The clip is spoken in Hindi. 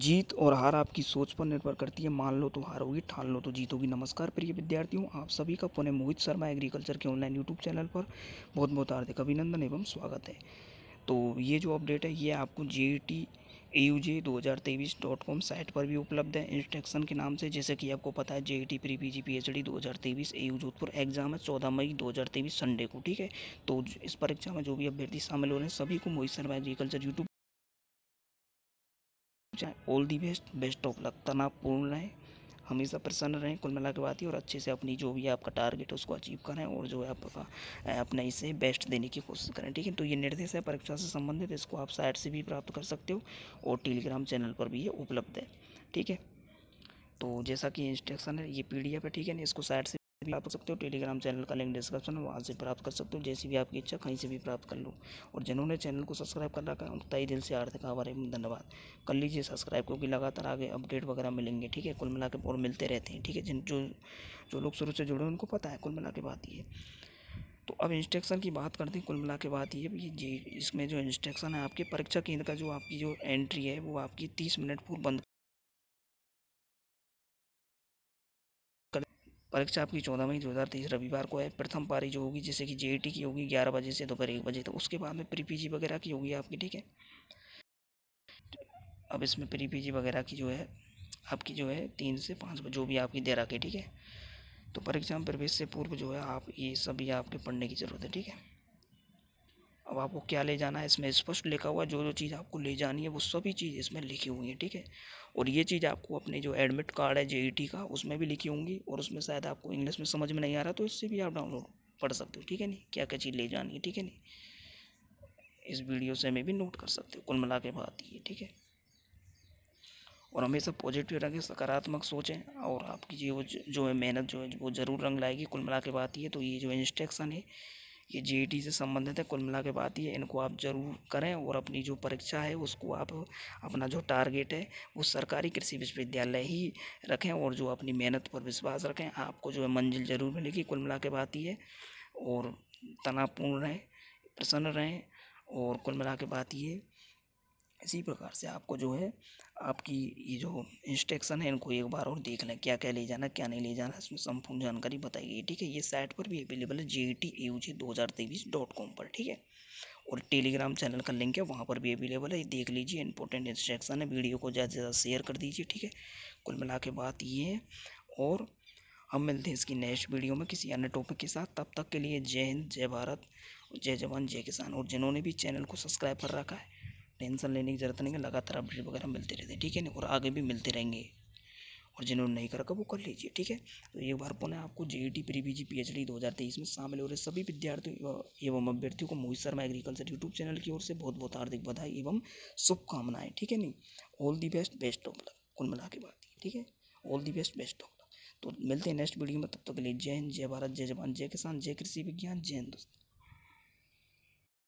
जीत और हार आपकी सोच पर निर्भर करती है मान लो तो हारोगी ठान लो तो जीतोगी नमस्कार प्रिय विद्यार्थियों आप सभी का पुनः मोहित शर्मा एग्रीकल्चर के ऑनलाइन यूट्यूब चैनल पर बहुत बहुत हार्दिक अभिनंदन एवं स्वागत है तो ये जो अपडेट है ये आपको जे टी ए यू जे दो हज़ार तेईस डॉट कॉम साइट पर भी उपलब्ध है इंस्ट्रक्शन के नाम से जैसे कि आपको पता है J E T pre P G P H D दो हज़ार तेईस ए यू जोधपुर एग्जाम है चौदह मई दो हज़ार तेईस संडे को ठीक है तो इस परीक्षा में जो भी अभ्यर्थी शामिल हो रहे हैं सभी को मोहित शर्मा एग्रीकल्चर यूट्यूब चाहे all the best best of luck तनावपूर्ण रहें हमेशा प्रसन्न रहें कुल मिला के बात ही और अच्छे से अपनी जो भी आपका टारगेट है उसको अचीव करें और जो है आपका अपना इसे बेस्ट देने की कोशिश करें ठीक है तो ये निर्देश है परीक्षा से संबंधित इसको आप साइट से भी प्राप्त कर सकते हो और टेलीग्राम चैनल पर भी ये उपलब्ध है ठीक है तो जैसा कि इंस्ट्रक्शन है ये पी है ठीक है ना इसको साइड से भी आप सकते हो टेलीग्राम चैनल का लिंक डिस्क्रिप्शन में वहाँ से प्राप्त कर सकते हो जैसी भी आपकी इच्छा कहीं से भी प्राप्त कर लो और जिन्होंने चैनल को सब्सक्राइब कर रखा है उनका तय दिल से आर्थिक आभार एवं धन्यवाद कर लीजिए सब्सक्राइब क्योंकि लगातार आगे अपडेट वगैरह मिलेंगे ठीक है कुल मिला और मिलते रहते हैं ठीक है जिन जो जो लोग शुरू से जुड़े हैं उनको पता है कुल मिला के बात ये तो अब इंस्ट्रक्शन की बात करते हैं कुल मिला के बात ये ये जी इसमें जो इंस्ट्रक्शन है आपके परीक्षा केंद्र का जो आपकी जो एंट्री है वो आपकी तीस मिनट पूर्व बंद परीक्षा आपकी चौदह मई दो हज़ार तेईस रविवार को है प्रथम पारी जो होगी जैसे कि जे e की होगी ग्यारह बजे से दोपहर एक बजे तक उसके बाद में प्री पी वगैरह की होगी आपकी ठीक है अब इसमें प्री पी वगैरह की जो है आपकी जो है तीन से पाँच बजे जो भी आपकी दे रखी ठीक है तो परीक्षा में प्रवेश से पूर्व जो है आप ये सभी आपके पढ़ने की ज़रूरत है ठीक है अब आपको क्या ले जाना है इसमें स्पष्ट लिखा हुआ जो जो चीज़ आपको ले जानी है वो सभी चीज़ इसमें लिखी हुई है ठीक है और ये चीज़ आपको अपने जो एडमिट कार्ड है जे e का उसमें भी लिखी होंगी और उसमें शायद आपको इंग्लिश में समझ में नहीं आ रहा तो इससे भी आप डाउनलोड पढ़ सकते हो ठीक है नहीं क्या क्या चीज़ ले जानी है ठीक है नहीं इस वीडियो से हमें भी नोट कर सकते हो कुल मिला के बात ये ठीक है और हमेशा पॉजिटिव रखें सकारात्मक सोचें और आपकी जो जो है मेहनत जो है वो ज़रूर रंग लाएगी कुल मिला के बात ये तो ये जो इंस्ट्रक्शन है ये जे e से संबंधित है कुल मिला के बात ये इनको आप ज़रूर करें और अपनी जो परीक्षा है उसको आप अपना जो टारगेट है वो सरकारी कृषि विश्वविद्यालय ही रखें और जो अपनी मेहनत पर विश्वास रखें आपको जो है मंजिल ज़रूर मिलेगी कुल मिला के बात ये और तनावपूर्ण रहें प्रसन्न रहें और कुल मिला के बात ये इसी प्रकार से आपको जो है आपकी ये जो इंस्ट्रक्शन है इनको एक बार और देख लें क्या क्या ले जाना क्या नहीं ले जाना इसमें संपूर्ण जानकारी बताई गई ठीक है ये साइट पर भी अवेलेबल है जे टी ए जी दो हज़ार तेईस डॉट कॉम पर ठीक है और टेलीग्राम चैनल का लिंक है वहाँ पर भी अवेलेबल है देख लीजिए इंपॉर्टेंट इंस्ट्रक्शन है वीडियो को ज़्यादा से ज़्यादा शेयर कर दीजिए ठीक है कुल मिला के बात ये है और हम मिलते हैं इसकी नेक्स्ट वीडियो में किसी अन्य टॉपिक के साथ तब तक के लिए जय हिंद जय भारत जय जवान जय किसान और जिन्होंने भी चैनल को सब्सक्राइब कर रखा है टेंशन लेने की ज़रूरत नहीं है लगातार अपडेट वगैरह मिलते रहते हैं ठीक है ना और आगे भी मिलते रहेंगे और जिन्होंने नहीं करा वो कर लीजिए ठीक है तो एक बार पुनः आपको J E T G P H D दो हज़ार तेईस में शामिल हो रहे सभी विद्यार्थियों एवं अभ्यर्थियों को Mohit Sharma agriculture YouTube channel की ओर से बहुत बहुत हार्दिक बधाई एवं शुभकामनाएं ठीक है नहीं all the best best of luck कुल मिला के बात ठीक है all the best best of luck तो मिलते हैं नेक्स्ट वीडियो में तब तक के लिए जय हिंद जय भारत जय जवान जय किसान जय कृषि विज्ञान जय हिंदुस्तान